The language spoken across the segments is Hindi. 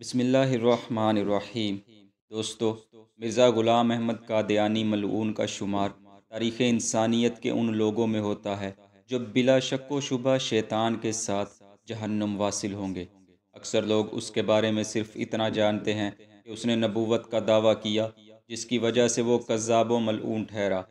बसमीम दोस्तों मिर्ज़ा ग़ुलाम अहमद कादयानी मलून का शुमार तारीख़ इंसानियत के उन लोगों में होता है जो बिला शक् शुबा शैतान के साथ जहन्नम वासिल होंगे अक्सर लोग उसके बारे में सिर्फ इतना जानते हैं कि उसने नबूवत का दावा किया जिसकी वजह से वो कज़ाब मलून ठहरा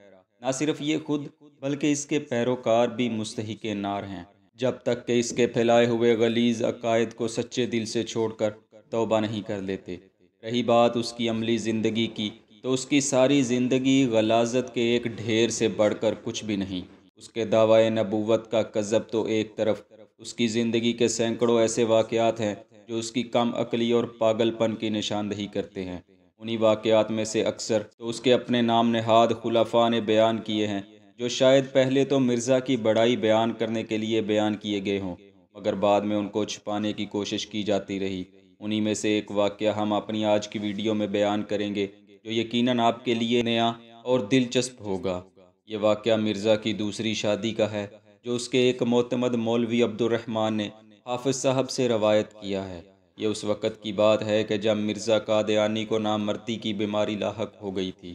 ना सिर्फ ये खुद बल्कि इसके पैरोकार भी मुस्तक नार हैं जब तक कि इसके फैलाए हुए गलीज अकायद को सच्चे दिल से छोड़कर तोबा नहीं कर लेते रही बात उसकी अमली ज़िंदगी की तो उसकी सारी ज़िंदगी गलाजत के एक ढेर से बढ़कर कुछ भी नहीं उसके दावाए नबूवत का कज़ब तो एक तरफ उसकी ज़िंदगी के सैकड़ों ऐसे वाक़ात हैं जो उसकी कम अकली और पागलपन की निशानदही करते हैं उन्हीं वाक़ात में से अक्सर तो उसके अपने नाम नहाद खुलाफा ने बयान किए हैं जो शायद पहले तो मिर्ज़ा की बड़ाई बयान करने के लिए बयान किए गए हों मगर बाद में उनको छुपाने की कोशिश की जाती रही उन्हीं में से एक वाक्य हम अपनी आज की वीडियो में बयान करेंगे जो यकीनन आपके लिए नया और दिलचस्प होगा ये वाक़ मिर्ज़ा की दूसरी शादी का है जो उसके एक मोतमद मौलवी अब्दुलरहमान ने हाफिज़ साहब से रवायत किया है ये उस वक़्त की बात है कि जब मिर्ज़ा कादयानी को नामर्दी की बीमारी लाक हो गई थी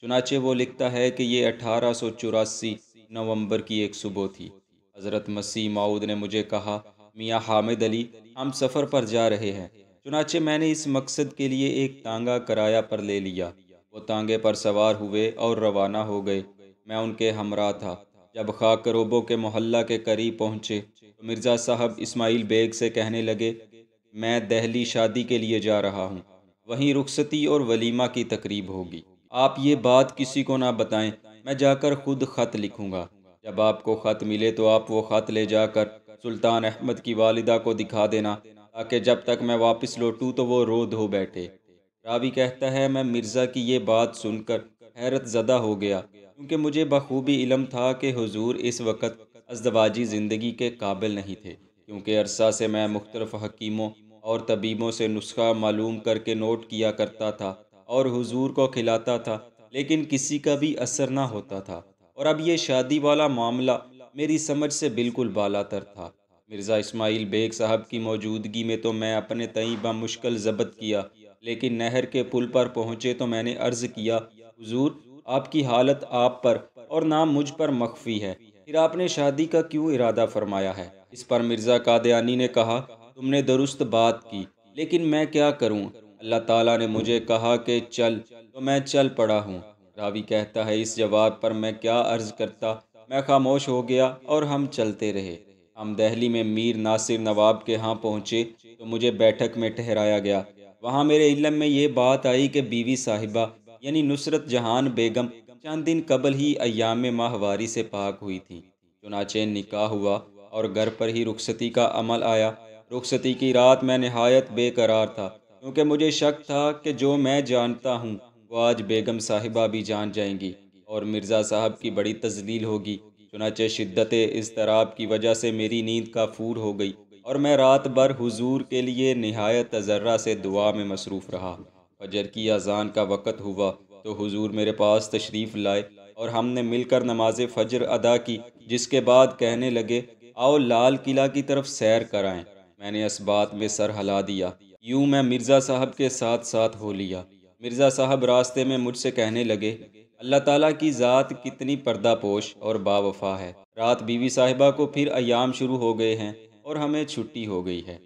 चुनाचे वो लिखता है कि ये अठारह सौ चौरासी नवम्बर की एक सुबह थी हज़रत मसीह माऊद ने मुझे कहा मियाँ हामिद अली हम सफ़र पर जा रहे हैं चुनाचे मैंने इस मकसद के लिए एक तांगा किराया पर ले लिया वो तांगे पर सवार हुए और रवाना हो गए मैं उनके हमरा था जब खाक रोबो के मोहल्ला के करीब पहुँचे तो मिर्ज़ा साहब इस्माइल बेग से कहने लगे मैं दहली शादी के लिए जा रहा हूँ वहीं रुखसती और वलीमा की तकरीब होगी आप ये बात किसी को ना बताएं मैं जाकर खुद ख़त लिखूँगा जब आपको ख़त मिले तो आप वो ख़त ले जाकर सुल्तान अहमद की वालिदा को दिखा देना ताकि जब तक मैं वापस लौटूँ तो वो रो धो बैठे रावी कहता है मैं मिर्ज़ा की ये बात सुनकर हैरत ज़दा हो गया क्योंकि मुझे बखूबी इलम था कि हुजूर इस वक्त अजदवाजी ज़िंदगी के काबिल नहीं थे क्योंकि अरसा से मैं मुख्तलफ़ हकीमों और तबीबों से नुस्खा मालूम करके नोट किया करता था और हुजूर को खिलाता था लेकिन किसी का भी असर ना होता था और अब ये शादी वाला मामला मेरी समझ से बिल्कुल बालातर था मिर्ज़ा इस्माइल बेग साहब की मौजूदगी में तो मैं अपने तई मुश्किल जबत किया लेकिन नहर के पुल पर पहुँचे तो मैंने अर्ज़ किया हजूर आपकी हालत आप पर और नाम मुझ पर मख्फी है फिर आपने शादी का क्यों इरादा फरमाया है इस पर मिर्ज़ा कादयानी ने कहा तुमने दुरुस्त बात की लेकिन मैं क्या करूँ अल्लाह ताला ने मुझे कहा कि चल तो मैं चल पड़ा हूँ रावी कहता है इस जवाब पर मैं क्या अर्ज़ करता मैं खामोश हो गया और हम चलते रहे हम दहली में मीर नासिर नवाब के यहाँ पहुँचे तो मुझे बैठक में ठहराया गया वहाँ मेरे इलम में ये बात आई कि बीवी साहिबा यानी नुसरत जहान बेगम चंद दिन कबल ही अयाम माहवारी से पाक हुई थी चुनाचे निकाह हुआ और घर पर ही रुखसती का अमल आया रुखसती की रात मैं नहायत बेकरार था क्योंकि मुझे शक था कि जो मैं जानता हूँ वो आज बेगम साहिबा भी जान जाएंगी और मिर्ज़ा साहब की बड़ी तजलील होगी चुनाचे शिद्दत इस तराब की वजह से मेरी नींद का फूर हो गई और मैं रात भर हुजूर के लिए नहायत तजर्रा से दुआ में मसरूफ़ रहा फजर की अजान का वक़्त हुआ तो हुजूर मेरे पास तशरीफ़ लाए और हमने मिलकर नमाज फजर अदा की जिसके बाद कहने लगे आओ लाल किला की तरफ सैर कराएं मैंने इस बात में सर हला दिया यूं मैं मिर्ज़ा साहब के साथ साथ हो लिया मिर्ज़ा साहब रास्ते में मुझसे कहने लगे अल्लाह ताला की ज़ात कितनी पर्दापोश और बावफा है रात बीवी साहिबा को फिर अयाम शुरू हो गए हैं और हमें छुट्टी हो गई है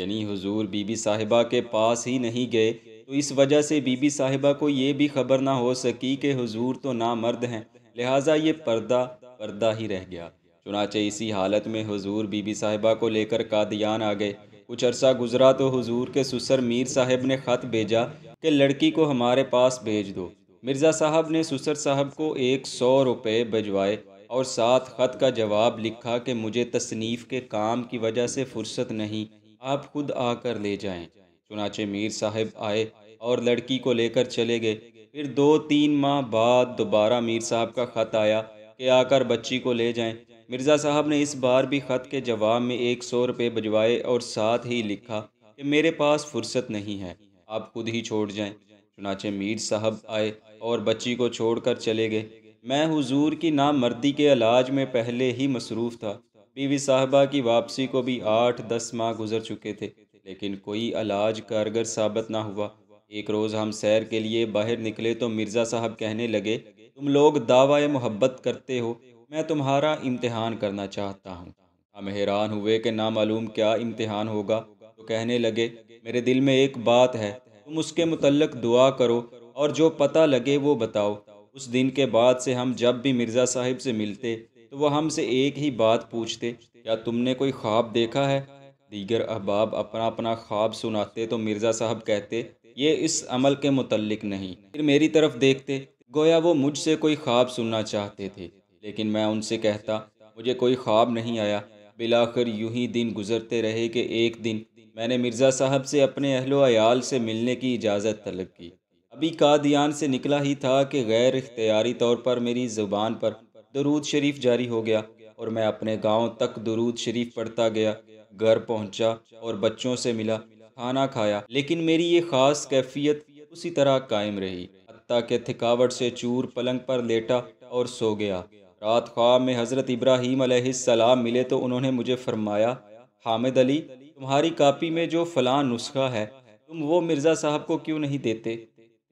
यानी हुजूर बीबी साहिबा के पास ही नहीं गए तो इस वजह से बीबी साहिबा को ये भी खबर ना हो सकी कि हुजूर तो ना मर्द हैं लिहाजा ये पर्दा पर्दा ही रह गया चुनाचे इसी हालत में हुजूर बीबी साहिबा को लेकर कादियान आ गए कुछ अरसा गुजरा तो हुजूर के सुसर मीर साहब ने ख़त भेजा कि लड़की को हमारे पास भेज दो मिर्ज़ा साहब ने सुसर साहब को एक सौ रुपये भिजवाए और साथ ख़त का जवाब लिखा कि मुझे तसनीफ़ के काम की वजह से फुर्सत नहीं आप खुद आकर ले जाएं। चुनाचे मीर साहब आए और लड़की को लेकर चले गए फिर दो तीन माह बाद दोबारा मीर साहब का ख़त आया कि आकर बच्ची को ले जाएं। मिर्ज़ा साहब ने इस बार भी ख़त के जवाब में एक सौ रुपये भिजवाए और साथ ही लिखा कि मेरे पास फुर्सत नहीं है आप खुद ही छोड़ जाएँ चुनाचे मीर साहब आए और बच्ची को छोड़कर चले गए मैं हुजूर की नामर्दी के इलाज में पहले ही मसरूफ़ था बीवी साहबा की वापसी को भी आठ दस माह गुजर चुके थे लेकिन कोई इलाज कारगर साबित ना हुआ एक रोज़ हम सैर के लिए बाहर निकले तो मिर्ज़ा साहब कहने लगे तुम लोग दावा मोहब्बत करते हो मैं तुम्हारा इम्तहान करना चाहता हूँ हम हैरान हुए कि नामालूम क्या इम्तिहान होगा तो कहने लगे मेरे दिल में एक बात है तुम उसके मुतलक दुआ करो और जो पता लगे वो बताओ उस दिन के बाद से हम जब भी मिर्ज़ा साहिब से मिलते तो वह हमसे एक ही बात पूछते क्या तुमने कोई ख्वाब देखा है दीगर अहबाब अपना अपना ख्वाब सुनाते तो मिर्ज़ा साहब कहते ये इस अमल के मुतलक नहीं फिर मेरी तरफ देखते गोया वो मुझसे कोई ख्वाब सुनना चाहते थे लेकिन मैं उनसे कहता मुझे कोई ख्वाब नहीं आया बिलाखिर यूं ही दिन गुजरते रहे कि एक दिन मैंने मिर्ज़ा साहब से अपने अहलो अयाल से मिलने की इजाज़त तलब की अभी कादियान से निकला ही था कि गैर इख्तियारी तौर पर मेरी ज़ुबान पर दरूद शरीफ जारी हो गया और मैं अपने गांव तक दरूद शरीफ पढ़ता गया घर पहुंचा और बच्चों से मिला खाना खाया लेकिन मेरी ये ख़ास कैफियत उसी तरह कायम रही हती के थकावट से चूर पलंग पर लेटा और सो गया रात ख्वाब में हज़रत इब्राहीम सलाम मिले तो उन्होंने मुझे फरमाया हामिद अली तुम्हारी कापी में जो फला नुस्खा है तुम वो मिर्ज़ा साहब को क्यों नहीं देते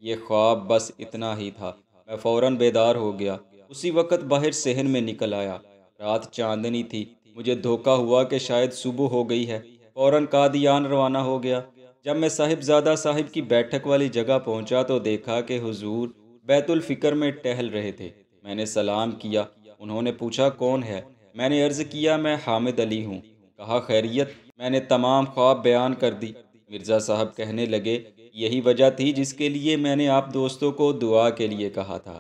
ये ख्वाब बस इतना ही था मैं फ़ौर बेदार हो गया उसी वक़्त बाहर सहन में निकल आया रात चांदनी थी मुझे धोखा हुआ कि शायद सुबह हो गई है फ़ौर कादियान रवाना हो गया जब मैं साहिबजादा साहिब की बैठक वाली जगह पहुंचा तो देखा कि हुजूर बैतुल में टहल रहे थे मैंने सलाम किया उन्होंने पूछा कौन है मैंने अर्ज़ किया मैं हामिद अली हूँ कहा खैरियत मैंने तमाम ख्वाब बयान कर दी मिर्ज़ा साहब कहने लगे यही वजह थी जिसके लिए मैंने आप दोस्तों को दुआ के लिए कहा था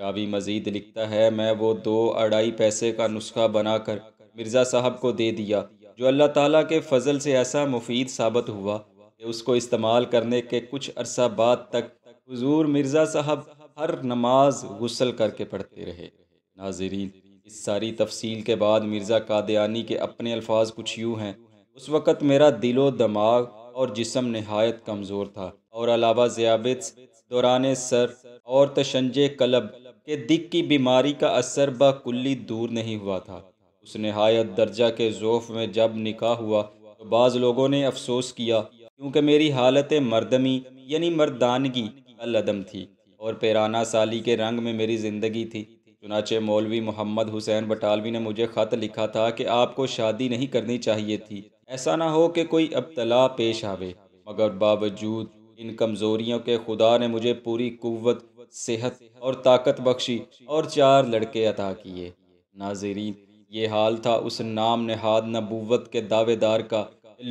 रावी मजीद लिखता है मैं वो दो अढ़ाई पैसे का नुस्खा बनाकर मिर्ज़ा साहब को दे दिया जो अल्लाह ताला के फजल से ऐसा मुफीद साबित हुआ कि उसको इस्तेमाल करने के कुछ अरसा बाद तक हुजूर मिर्ज़ा साहब हर नमाज गुसल करके पढ़ते रहे नाजरीन इस सारी तफसील के बाद मिर्ज़ा कादयानी के अपने अल्फाज कुछ यूँ हैं उस वक़्त मेरा दिलो दमाग और जिसम नहायत कमज़ोर था और अलावा जयाबित दौरान सर और तशंज कलब के दिक की बीमारी का असर बाकुल्ली दूर नहीं हुआ था उस नहायत दर्जा के ज़ोफ़ में जब निकाह हुआ तो बाज़ लोगों ने अफसोस किया क्योंकि मेरी हालत मरदमी यानी मर्दानगी अलदम थी और पेराना साली के रंग में मेरी ज़िंदगी थी चुनाचे मौलवी मोहम्मद हुसैन बटालवी ने मुझे ख़त लिखा था कि आपको शादी नहीं करनी चाहिए थी ऐसा ना हो कि कोई अबतला पेश आवे मगर बावजूद इन कमज़ोरियों के खुदा ने मुझे पूरी कुत सेहत और ताकत बख्शी और चार लड़के अदा किए नाजरी ये हाल था उस नाम नहाद नबूवत के दावेदार का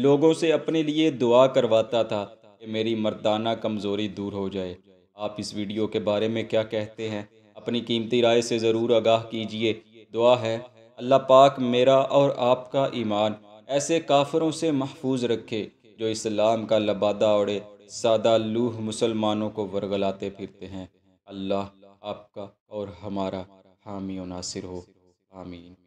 लोगों से अपने लिए दुआ करवाता था कि मेरी मर्दाना कमज़ोरी दूर हो जाए आप इस वीडियो के बारे में क्या कहते हैं अपनी कीमती राय से ज़रूर आगाह कीजिए दुआ है अल्लाह पाक मेरा और आपका ईमान ऐसे काफरों से महफूज रखे जो इस्लाम का लबादा ओढ़े सादा लूह मुसलमानों को वरगलाते फिरते हैं अल्लाह आपका और हमारा हामी नासिर हो आमीन